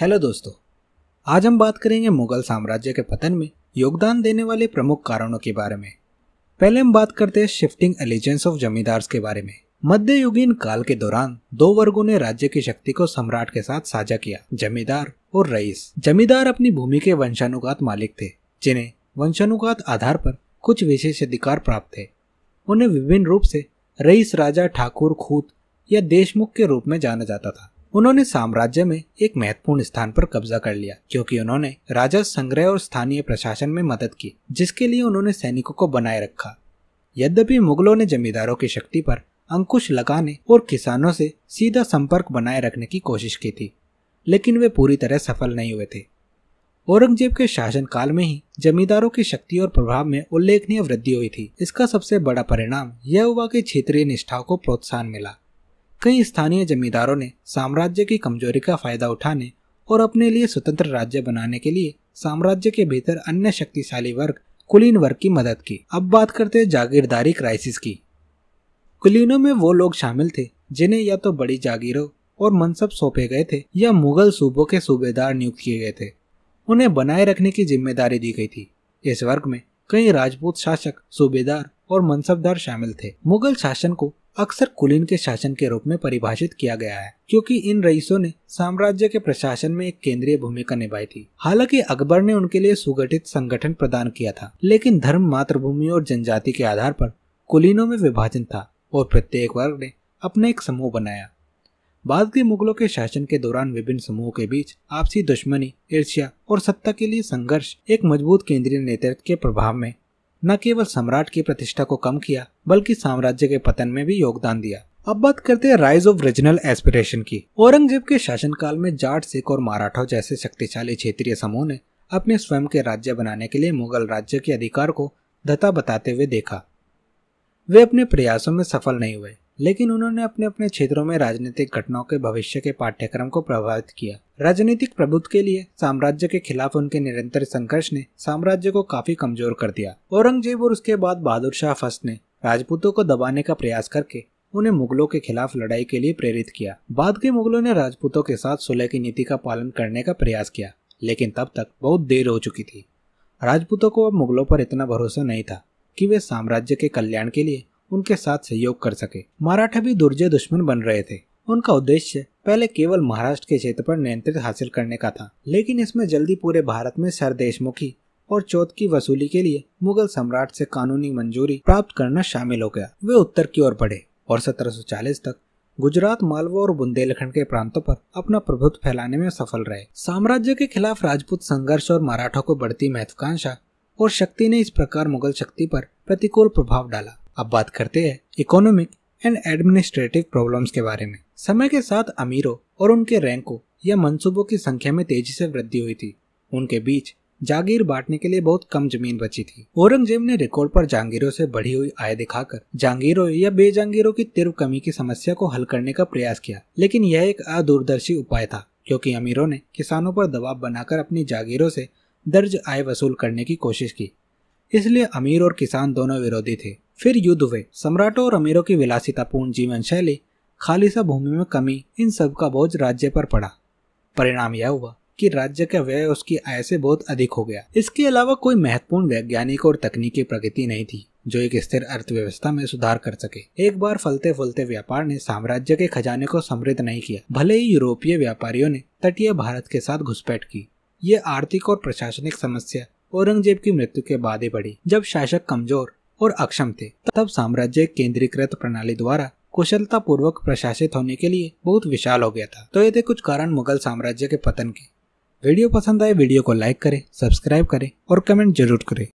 hello दोस्तों आज हम बात करेंगे मुगल साम्राज्य के पतन में योगदान देने वाले प्रमुख कारणों के बारे में पहले हम बात करते हैं शिफ्टिंग एलिजेंस ऑफ जमींदार्स के बारे में मध्ययुगीन काल के दौरान दो वर्गों ने राज्य की शक्ति को सम्राट के साथ साझा किया जमींदार और रईस जमींदार अपनी भूमि के वंशानुगात मालिक थे जिन्हें वंशानुगात आधार पर कुछ विशेष अधिकार प्राप्त थे उन्हें विभिन्न रूप से रईस राजा ठाकुर खूत या देशमुख के रूप में जाना जाता था उन्होंने साम्राज्य में एक महत्वपूर्ण स्थान पर कब्जा कर लिया क्योंकि उन्होंने राजा संग्रह और स्थानीय प्रशासन में मदद की जिसके लिए उन्होंने सैनिकों को बनाए रखा यद्यपि मुगलों ने जमींदारों की शक्ति पर अंकुश लगाने और किसानों से सीधा संपर्क बनाए रखने की कोशिश की थी लेकिन वे पूरी तरह सफल नहीं हुए थे औरंगजेब के शासनकाल में ही जमींदारों की शक्ति और प्रभाव में उल्लेखनीय वृद्धि हुई थी इसका सबसे बड़ा परिणाम यह हुआ कि क्षेत्रीय निष्ठाओं को प्रोत्साहन मिला कई स्थानीय जमींदारों ने साम्राज्य की कमजोरी का फायदा उठाने और अपने लिए स्वतंत्र राज्य बनाने के लिए साम्राज्य के भीतर अन्य शक्तिशाली वर्ग कुलीन वर्ग की मदद की अब बात करते हैं जागीरदारी क्राइसिस की कुलीनों में वो लोग शामिल थे जिन्हें या तो बड़ी जागीरों और मनसब सौंपे गए थे या मुगल सूबों के सूबेदार नियुक्त किए गए थे उन्हें बनाए रखने की जिम्मेदारी दी गई थी इस वर्ग में कई राजपूत शासक सूबेदार और मनसबदार शामिल थे मुगल शासन को अक्सर कुलीन के शासन के रूप में परिभाषित किया गया है क्योंकि इन रईसों ने साम्राज्य के प्रशासन में एक केंद्रीय भूमिका निभाई थी हालांकि अकबर ने उनके लिए सुगठित संगठन प्रदान किया था लेकिन धर्म मातृभूमि और जनजाति के आधार पर कुलीनों में विभाजन था और प्रत्येक वर्ग ने अपना एक समूह बनाया बाद के मुगलों के शासन के दौरान विभिन्न समूहों के बीच आपसी दुश्मनी ईर्ष्या और सत्ता के लिए संघर्ष एक मजबूत केंद्रीय नेतृत्व के प्रभाव में न केवल सम्राट की प्रतिष्ठा को कम किया बल्कि साम्राज्य के पतन में भी योगदान दिया अब बात करते हैं राइज ऑफ रीजनल एस्पिरेशन की औरंगजेब के शासनकाल में जाट सिख और मराठा जैसे शक्तिशाली क्षेत्रीय समूह ने अपने स्वयं के राज्य बनाने के लिए मुगल राज्य के अधिकार को धता बताते हुए देखा वे अपने प्रयासों में सफल नहीं हुए लेकिन उन्होंने अपने अपने क्षेत्रों में राजनीतिक घटनाओं के भविष्य के पाठ्यक्रम को प्रभावित किया राजनीतिक प्रभुत्व के लिए साम्राज्य के खिलाफ उनके निरंतर संघर्ष ने साम्राज्य को काफी कमजोर कर दिया औरंगजेब और उसके बाद बहादुर शाह फर्स्ट ने राजपूतों को दबाने का प्रयास करके उन्हें मुगलों के खिलाफ लड़ाई के लिए प्रेरित किया बाद के मुगलों ने राजपूतों के साथ सुलह की नीति का पालन करने का प्रयास किया लेकिन तब तक बहुत देर हो चुकी थी राजपूतों को अब मुगलों पर इतना भरोसा नहीं था कि वे साम्राज्य के कल्याण के लिए उनके साथ सहयोग कर सके मराठा भी दुर्जय दुश्मन बन रहे थे उनका उद्देश्य पहले केवल महाराष्ट्र के क्षेत्र पर नियंत्रित हासिल करने का था लेकिन इसमें जल्दी पूरे भारत में सरदेशमुखी और चौथ की वसूली के लिए मुगल सम्राट से कानूनी मंजूरी प्राप्त करना शामिल हो गया वे उत्तर की ओर बढ़े और 1740 तक गुजरात मालवा और बुंदेलखंड के प्रांतों पर अपना प्रभुत्व फैलाने में सफल रहे साम्राज्य के खिलाफ राजपूत संघर्ष और मराठों को बढ़ती महत्वाकांक्षा और शक्ति ने इस प्रकार मुगल शक्ति पर प्रतिकूल प्रभाव डाला अब बात करते हैं इकोनॉमिक एंड एडमिनिस्ट्रेटिव प्रॉब्लम्स के बारे में समय के साथ अमीरों और उनके रैंकों या मंसूबों की संख्या में तेजी से वृद्धि हुई थी उनके बीच जागीर बांटने के लिए बहुत कम जमीन बची थी औरंगजेब ने रिकॉर्ड पर जागीरों से बढ़ी हुई आय दिखाकर जागीरों या बेजांगीरों की तीव्र कमी की समस्या को हल करने का प्रयास किया लेकिन यह एक अदूरदर्शी उपाय था क्योंकि अमीरों ने किसानों पर दबाव बनाकर अपनी जागीरों से दर्ज आय वसूल करने की कोशिश की इसलिए अमीर और किसान दोनों विरोधी थे फिर युद्ध हुए सम्राटों और अमीरों की विलासितापूर्ण जीवन शैली खालिसा भूमि में कमी इन सब का बोझ राज्य पर पड़ा परिणाम यह हुआ कि राज्य का व्यय उसकी आय से बहुत अधिक हो गया इसके अलावा कोई महत्वपूर्ण वैज्ञानिक और तकनीकी प्रगति नहीं थी जो एक स्थिर अर्थव्यवस्था में सुधार कर सके एक बार फलते फलते व्यापार ने साम्राज्य के खजाने को समृद्ध नहीं किया भले ही यूरोपीय व्यापारियों ने तटीय भारत के साथ घुसपैठ की ये आर्थिक और प्रशासनिक समस्या औरंगजेब की मृत्यु के बाद ही बढ़ी जब शासक कमजोर और अक्षम थे तब साम्राज्य केंद्रीकृत प्रणाली द्वारा कुशलतापूर्वक प्रशासित होने के लिए बहुत विशाल हो गया था तो ये थे कुछ कारण मुगल साम्राज्य के पतन के वीडियो पसंद आए वीडियो को लाइक करें सब्सक्राइब करें और कमेंट जरूर करें